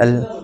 ال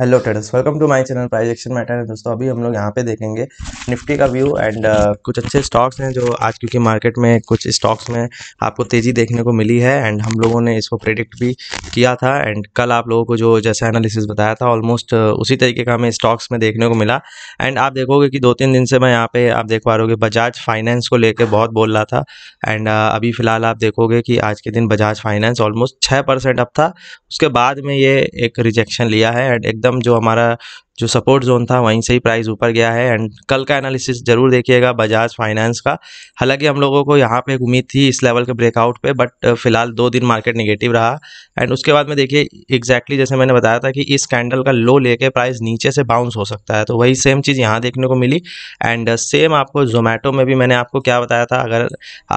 hello traders welcome to my channel price action matter है दोस्तों अभी हम लोग यहाँ पे देखेंगे निफ्टी का व्यू एंड uh, कुछ अच्छे स्टॉक्स हैं जो आज क्योंकि मार्केट में कुछ स्टॉक्स में आपको तेज़ी देखने को मिली है एंड हम लोगों ने इसको प्रेडिक्ट भी किया था एंड कल आप लोगों को जो जैसा एनालिसिस बताया था ऑलमोस्ट uh, उसी तरीके का हमें स्टॉक्स में देखने को मिला एंड आप देखोगे कि दो तीन दिन से मैं यहाँ पर आप देख पा रहे हो कि बजाज फाइनेंस को लेकर बहुत बोल रहा था एंड uh, अभी फ़िलहाल आप देखोगे कि आज के दिन बजाज फाइनेंस ऑलमोस्ट छः अप था उसके बाद में ये एक रिजेक्शन लिया है एंड एकदम सिस्टम जो हमारा जो सपोर्ट जोन था वहीं से ही प्राइस ऊपर गया है एंड कल का एनालिसिस जरूर देखिएगा बजाज फाइनेंस का हालांकि हम लोगों को यहाँ पे उम्मीद थी इस लेवल के ब्रेकआउट पे बट uh, फिलहाल दो दिन मार्केट निगेटिव रहा एंड उसके बाद में देखिए एग्जैक्टली जैसे मैंने बताया था कि इस कैंडल का लो लेके प्राइस नीचे से बाउंस हो सकता है तो वही सेम चीज़ यहाँ देखने को मिली एंड सेम uh, आपको जोमेटो में भी मैंने आपको क्या बताया था अगर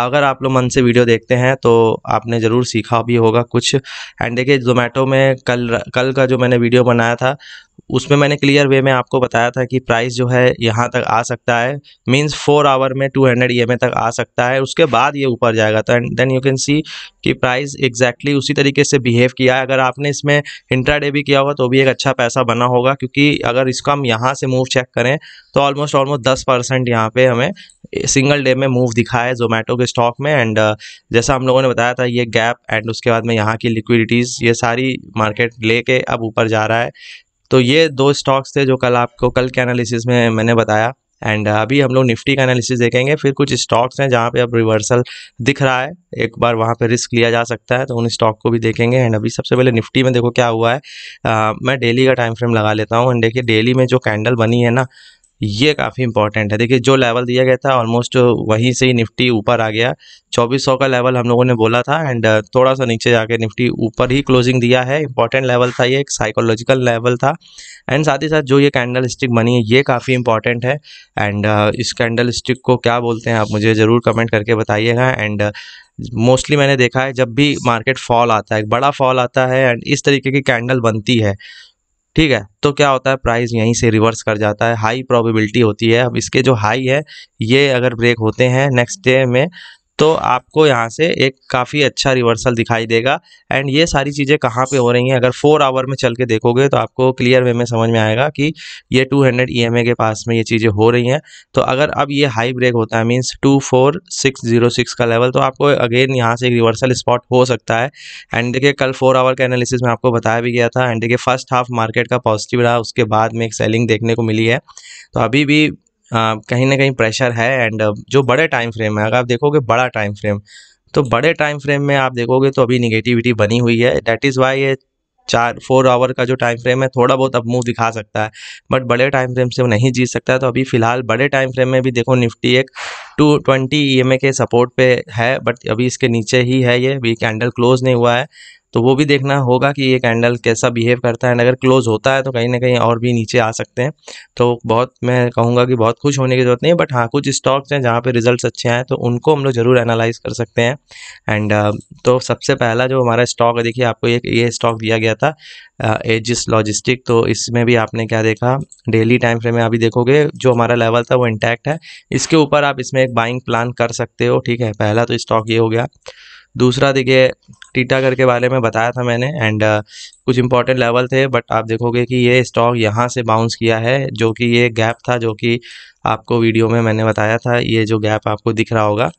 अगर आप लोग मन से वीडियो देखते हैं तो आपने ज़रूर सीखा भी होगा कुछ एंड देखिए जोमेटो में कल कल का जो मैंने वीडियो बनाया था उसमें मैंने क्लियर वे में आपको बताया था कि प्राइस जो है यहाँ तक आ सकता है मींस फोर आवर में टू हंड्रेड ई तक आ सकता है उसके बाद ये ऊपर जाएगा तो and then you can see कि प्राइस एग्जैक्टली exactly उसी तरीके से बिहेव किया है अगर आपने इसमें इंट्राडे भी किया होगा तो भी एक अच्छा पैसा बना होगा क्योंकि अगर इसको हम यहाँ से मूव चेक करें तो ऑलमोस्ट ऑलमोस्ट दस परसेंट यहाँ पे हमें सिंगल डे में मूव दिखा है जोमेटो के स्टॉक में एंड uh, जैसा हम लोगों ने बताया था ये गैप एंड उसके बाद में यहाँ की लिक्विडिटीज़ ये सारी मार्केट लेके अब ऊपर जा रहा है तो ये दो स्टॉक्स थे जो कल आपको कल के एनालिसिस में मैंने बताया एंड uh, अभी हम लोग निफ्टी का एनालिसिस देखेंगे फिर कुछ स्टॉक्स हैं जहाँ पे अब रिवर्सल दिख रहा है एक बार वहाँ पे रिस्क लिया जा सकता है तो उन स्टॉक को भी देखेंगे एंड अभी सबसे पहले निफ्टी में देखो क्या हुआ है आ, uh, मैं डेली का टाइम फ्रेम लगा लेता हूँ एंड देखिए डेली में जो कैंडल बनी है ना ये काफ़ी इंपॉर्टेंट है देखिए जो लेवल दिया गया था ऑलमोस्ट वहीं से ही निफ्टी ऊपर आ गया 2400 का लेवल हम लोगों ने बोला था एंड uh, थोड़ा सा नीचे जाके निफ्टी ऊपर ही क्लोजिंग दिया है इंपॉर्टेंट लेवल था ये एक साइकोलॉजिकल लेवल था एंड साथ ही साथ जो ये कैंडल स्टिक बनी है ये काफ़ी इंपॉर्टेंट है एंड uh, इस कैंडल स्टिक को क्या बोलते हैं आप मुझे ज़रूर कमेंट करके बताइएगा एंड मोस्टली uh, मैंने देखा है जब भी मार्केट फॉल आता है बड़ा फॉल आता है एंड इस तरीके की कैंडल बनती है ठीक है तो क्या होता है प्राइस यहीं से रिवर्स कर जाता है हाई प्रोबेबिलिटी होती है अब इसके जो हाई है ये अगर ब्रेक होते हैं नेक्स्ट डे में तो आपको यहाँ से एक काफ़ी अच्छा रिवर्सल दिखाई देगा एंड ये सारी चीज़ें कहाँ पे हो रही हैं अगर फोर आवर में चल के देखोगे तो आपको क्लियर वे में समझ में आएगा कि ये 200 हंड्रेड ई के पास में ये चीज़ें हो रही हैं तो अगर अब ये हाई ब्रेक होता है means two four six zero six का लेवल तो आपको अगेन यहाँ से एक रिवर्सल स्पॉट हो सकता है एंड देखिए कल फोर आवर का एनालिसिस में आपको बताया भी गया था एंड देखिए फर्स्ट हाफ मार्केट का पॉजिटिव रहा उसके बाद में एक सेलिंग देखने को मिली है तो अभी भी कहीं ना कहीं प्रेशर है एंड uh, जो बड़े टाइम फ्रेम है अगर आप देखोगे बड़ा टाइम फ्रेम तो बड़े टाइम फ्रेम में आप देखोगे तो अभी निगेटिविटी बनी हुई है डैट इज़ वाई ये चार फोर आवर का जो टाइम फ्रेम है थोड़ा बहुत अब मूव दिखा सकता है बट बड़े टाइम फ्रेम से वो नहीं जीत सकता तो अभी फिलहाल बड़े टाइम फ्रेम में भी देखो निफ्टी एक टू ट्वेंटी ई के सपोर्ट पे है बट अभी इसके नीचे ही है ये अभी कैंडल क्लोज नहीं हुआ है तो वो भी देखना होगा कि ये कैंडल कैसा बिहेव करता है अगर क्लोज होता है तो कहीं ना कहीं और भी नीचे आ सकते हैं तो बहुत मैं कहूँगा कि बहुत खुश होने की ज़रूरत नहीं है बट हाँ कुछ स्टॉक्स हैं जहाँ पर रिजल्ट अच्छे आए तो उनको हम लोग ज़रूर एनालाइज कर सकते हैं एंड तो सबसे पहला जो हमारा स्टॉक है देखिए आपको एक ये स्टॉक दिया गया था एजिस लॉजिस्टिक तो इसमें भी आपने क्या देखा डेली टाइम फ्रेम में अभी देखोगे जो हमारा लेवल था वो इंटैक्ट है इसके ऊपर आप इसमें एक बाइंग प्लान कर सकते हो ठीक है पहला तो स्टॉक ये हो गया दूसरा देखिए टीटा करके बारे में बताया था मैंने एंड uh, कुछ इंपॉर्टेंट लेवल थे बट आप देखोगे कि ये स्टॉक यहाँ से बाउंस किया है जो कि ये गैप था जो कि आपको वीडियो में मैंने बताया था ये जो गैप आपको दिख रहा होगा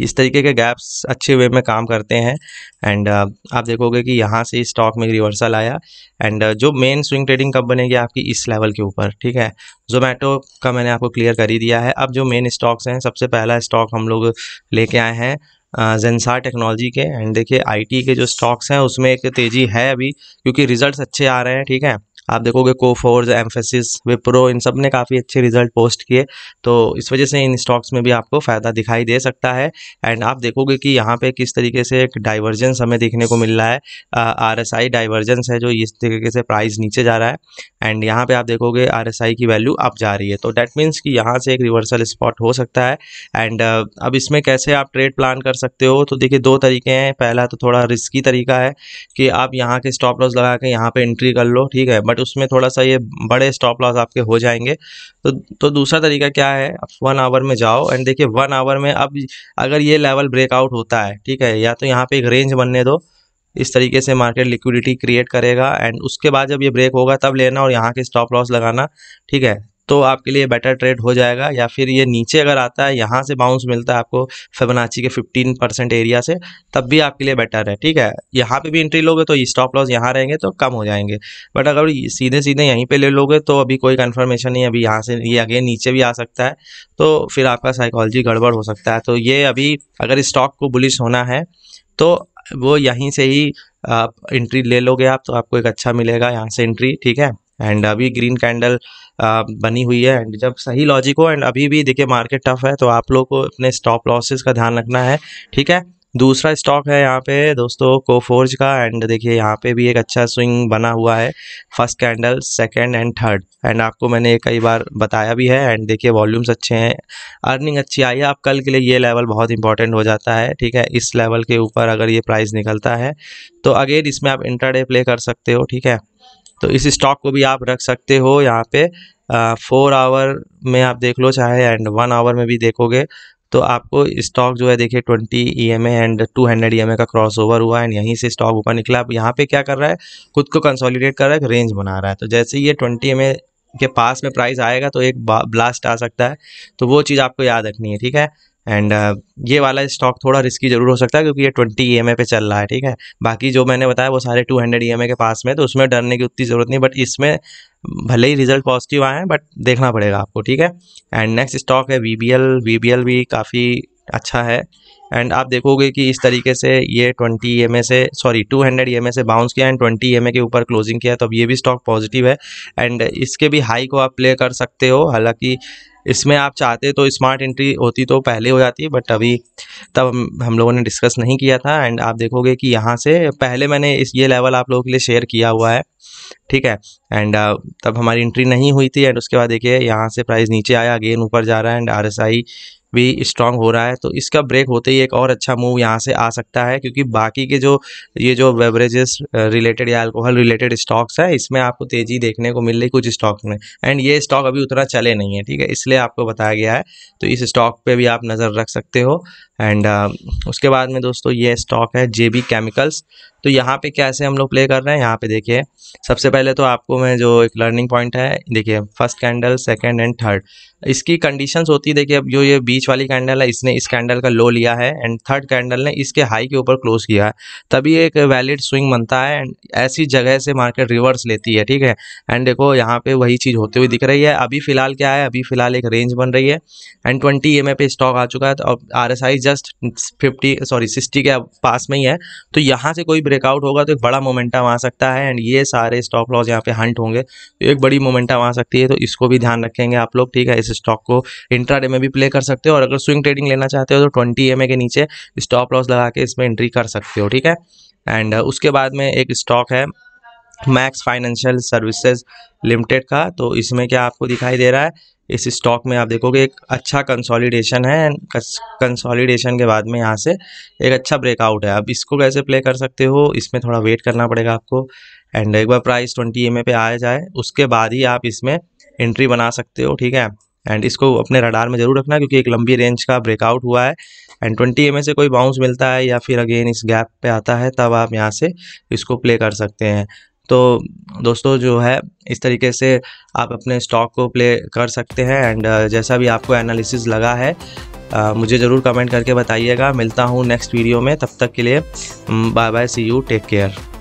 इस तरीके के गैप्स अच्छे वे में काम करते हैं एंड uh, आप देखोगे कि यहाँ से स्टॉक में रिवर्सल आया एंड uh, जो मेन स्विंग ट्रेडिंग कब बनेगी आपकी इस लेवल के ऊपर ठीक है जोमेटो का मैंने आपको क्लियर कर ही दिया है अब जो मेन स्टॉक्स हैं सबसे पहला स्टॉक हम लोग लेके आए हैं जेंसार टेक्नोलॉजी के एंड देखिए आईटी के जो स्टॉक्स हैं उसमें एक तेज़ी है अभी क्योंकि रिजल्ट्स अच्छे आ रहे हैं ठीक है आप देखोगे को फोर्स एम्फेसिस विप्रो इन सब ने काफ़ी अच्छे रिजल्ट पोस्ट किए तो इस वजह से इन स्टॉक्स में भी आपको फ़ायदा दिखाई दे सकता है एंड आप देखोगे कि यहाँ पे किस तरीके से एक डाइवर्जेंस हमें देखने को मिल रहा है आर एस आई डाइवर्जेंस है जो इस तरीके से प्राइस नीचे जा रहा है एंड यहाँ पर आप देखोगे आर एस आई की वैल्यू अप जा रही है तो डैट मीन्स कि यहाँ से एक रिवर्सल स्पॉट हो सकता है एंड uh, अब इसमें कैसे आप ट्रेड प्लान कर सकते हो तो देखिए दो तरीके हैं पहला तो थोड़ा रिस्की तरीका है कि आप यहाँ के स्टॉप लॉस लगा के यहाँ पर एंट्री कर लो ठीक है बट उसमें थोड़ा सा ये बड़े स्टॉप लॉस आपके हो जाएंगे तो तो दूसरा तरीका क्या है वन आवर में जाओ एंड देखिए वन आवर में अब अगर ये लेवल ब्रेकआउट होता है ठीक है या तो यहाँ पे एक रेंज बनने दो इस तरीके से मार्केट लिक्विडिटी क्रिएट करेगा एंड उसके बाद जब ये ब्रेक होगा तब लेना और यहाँ के स्टॉप लॉस लगाना ठीक है तो आपके लिए बेटर ट्रेड हो जाएगा या फिर ये नीचे अगर आता है यहाँ से बाउंस मिलता है आपको फेबनाची के 15 परसेंट एरिया से तब भी आपके लिए बेटर है ठीक है यहाँ पे भी एंट्री लोगे तो स्टॉप लॉस यहाँ रहेंगे तो कम हो जाएंगे बट अगर सीधे सीधे यहीं पर ले लोगे तो अभी कोई कन्फर्मेशन नहीं अभी यहाँ से ये यह अगेन नीचे भी आ सकता है तो फिर आपका साइकोलॉजी गड़बड़ हो सकता है तो ये अभी अगर स्टॉक को बुलिश होना है तो वो यहीं से ही आप एंट्री ले लोगे आप तो आपको एक अच्छा मिलेगा यहाँ से एंट्री ठीक है एंड अभी ग्रीन कैंडल बनी हुई है एंड जब सही लॉजिक हो एंड अभी भी देखिए मार्केट टफ है तो आप लोग को अपने स्टॉप लॉसेस का ध्यान रखना है ठीक है दूसरा स्टॉक है यहाँ पे दोस्तों कोफोर्ज का एंड देखिए यहाँ पे भी एक अच्छा स्विंग बना हुआ है first candle second and third and आपको मैंने कई बार बताया भी है एंड देखिए वॉल्यूम्स अच्छे हैं अर्निंग अच्छी आई है आप कल के लिए ये लेवल बहुत इंपॉर्टेंट हो जाता है ठीक है इस लेवल के ऊपर अगर ये प्राइस निकलता है तो अगेन इसमें आप इंटरडे प्ले कर सकते हो ठीक है तो इस स्टॉक को भी आप रख सकते हो यहाँ पे फोर आवर में आप देख लो चाहे एंड वन आवर में भी देखोगे तो आपको स्टॉक जो है देखिए twenty E M and two hundred E M का क्रॉस ओवर हुआ एंड यहीं से स्टॉक ऊपर निकला आप यहाँ पे क्या कर रहा है खुद को कंसोलिडेट कर रहा है रेंज बना रहा है तो जैसे ये ट्वेंटी एम के पास में प्राइस आएगा तो एक ब्लास्ट आ सकता है तो वो चीज़ आपको याद रखनी है ठीक है एंड uh, ये वाला स्टॉक थोड़ा रिस्की जरूर हो सकता है क्योंकि ये ट्वेंटी ई पे चल रहा है ठीक है बाकी जो मैंने बताया वो सारे टू हंड्रेड ई के पास में तो उसमें डरने की उतनी ज़रूरत नहीं बट इसमें भले ही रिजल्ट पॉजिटिव आए हैं बट देखना पड़ेगा आपको ठीक है एंड नेक्स्ट स्टॉक है V B L V B L भी काफ़ी अच्छा है एंड आप देखोगे कि इस तरीके से ये ट्वेंटी ई से सॉरी टू हंड्रेड ई से बाउंस किया एंड ट्वेंटी ई के ऊपर क्लोजिंग किया तो अब ये भी स्टॉक पॉजिटिव है एंड इसके भी हाई को आप प्ले कर सकते हो हालांकि इसमें आप चाहते तो स्मार्ट एंट्री होती तो पहले हो जाती बट अभी तब हम लोगों ने डिस्कस नहीं किया था एंड आप देखोगे कि यहाँ से पहले मैंने इस ये लेवल आप लोगों के लिए शेयर किया हुआ है ठीक है एंड uh, तब हमारी एंट्री नहीं हुई थी एंड उसके बाद देखिए यहाँ से प्राइस नीचे आया अगेन ऊपर जा रहा है एंड आर भी स्ट्रांग हो रहा है तो इसका ब्रेक होते ही एक और अच्छा मूव यहाँ से आ सकता है क्योंकि बाकी के जो ये जो बेवरेजेस रिलेटेड या अल्कोहल रिलेटेड स्टॉक्स है इसमें आपको तेज़ी देखने को मिल रही कुछ स्टॉक में एंड ये स्टॉक अभी उतना चले नहीं है ठीक है इसलिए आपको बताया गया है तो इस स्टॉक पर भी आप नज़र रख सकते हो एंड uh, उसके बाद में दोस्तों ये स्टॉक है जे केमिकल्स तो यहाँ पे कैसे हम लोग प्ले कर रहे हैं यहाँ पे देखिए सबसे पहले तो आपको मैं जो एक लर्निंग पॉइंट है देखिए first candle second and third इसकी कंडीशंस होती है देखिए अब जो ये बीच वाली कैंडल है इसने इस कैंडल का लो लिया है एंड थर्ड कैंडल ने इसके हाई के ऊपर क्लोज किया है तभी एक वैलिड स्विंग बनता है एंड ऐसी जगह से मार्केट रिवर्स लेती है ठीक है एंड देखो यहाँ पे वही चीज़ होती हुई दिख रही है अभी फिलहाल क्या है अभी फिलहाल एक रेंज बन रही है एंड ट्वेंटी एम पे स्टॉक आ चुका है तो अब are just fifty sorry sixty के पास में ही है तो यहाँ से कोई ब्रेकआउट होगा तो एक बड़ा मोमेंटम आ सकता है एंड ये सारे स्टॉप लॉस यहाँ पे हंट होंगे तो एक बड़ी मोमेंटम आ सकती है तो इसको भी ध्यान रखेंगे आप लोग ठीक है स्टॉक को इंट्रा में भी प्ले कर सकते हो और अगर स्विंग ट्रेडिंग लेना चाहते हो तो ट्वेंटी एम के नीचे स्टॉप लॉस लगा के इसमें एंट्री कर सकते हो ठीक है एंड uh, उसके बाद में एक स्टॉक है मैक्स फाइनेंशियल सर्विसेज लिमिटेड का तो इसमें क्या आपको दिखाई दे रहा है इस स्टॉक में आप देखोगे एक अच्छा कंसोलिडेशन है एंड कंसोलिडेशन के बाद में यहाँ से एक अच्छा ब्रेकआउट है अब इसको कैसे प्ले कर सकते हो इसमें थोड़ा वेट करना पड़ेगा आपको एंड एक बार प्राइस ट्वेंटी एम पे आ जाए उसके बाद ही आप इसमें एंट्री बना सकते हो ठीक है एंड इसको अपने रडार में ज़रूर रखना क्योंकि एक लंबी रेंज का ब्रेकआउट हुआ है एंड ट्वेंटी एम से कोई बाउंस मिलता है या फिर अगेन इस गैप पे आता है तब आप यहाँ से इसको प्ले कर सकते हैं तो दोस्तों जो है इस तरीके से आप अपने स्टॉक को प्ले कर सकते हैं एंड uh, जैसा भी आपको एनालिसिस लगा है आ, uh, मुझे ज़रूर कमेंट करके बताइएगा मिलता हूँ नेक्स्ट वीडियो में तब तक के लिए bye bye see you take care